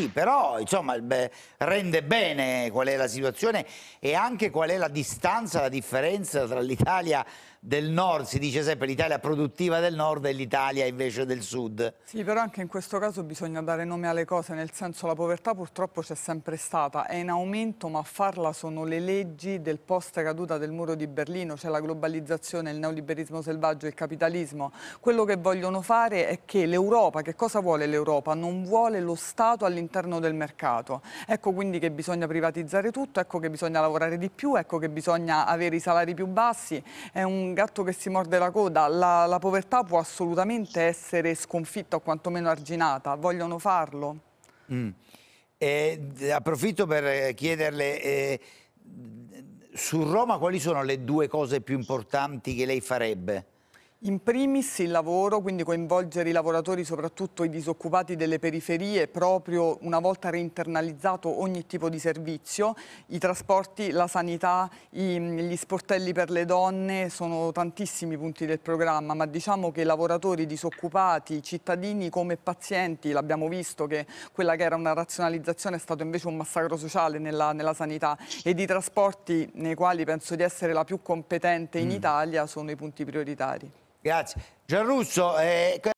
sì, però insomma, beh, rende bene qual è la situazione e anche qual è la distanza, la differenza tra l'Italia e del nord, si dice sempre l'Italia produttiva del nord e l'Italia invece del sud. Sì, però anche in questo caso bisogna dare nome alle cose, nel senso la povertà purtroppo c'è sempre stata, è in aumento ma a farla sono le leggi del post caduta del muro di Berlino, c'è cioè la globalizzazione, il neoliberismo selvaggio, il capitalismo. Quello che vogliono fare è che l'Europa, che cosa vuole l'Europa? Non vuole lo Stato all'interno del mercato. Ecco quindi che bisogna privatizzare tutto, ecco che bisogna lavorare di più, ecco che bisogna avere i salari più bassi, è un gatto che si morde la coda, la, la povertà può assolutamente essere sconfitta o quantomeno arginata, vogliono farlo? Mm. Eh, approfitto per eh, chiederle eh, su Roma quali sono le due cose più importanti che lei farebbe? In primis il lavoro, quindi coinvolgere i lavoratori, soprattutto i disoccupati delle periferie, proprio una volta reinternalizzato ogni tipo di servizio, i trasporti, la sanità, i, gli sportelli per le donne, sono tantissimi punti del programma, ma diciamo che i lavoratori disoccupati, i cittadini come pazienti, l'abbiamo visto che quella che era una razionalizzazione è stato invece un massacro sociale nella, nella sanità ed i trasporti nei quali penso di essere la più competente in mm. Italia sono i punti prioritari. Grazie. Gianrusso, eh,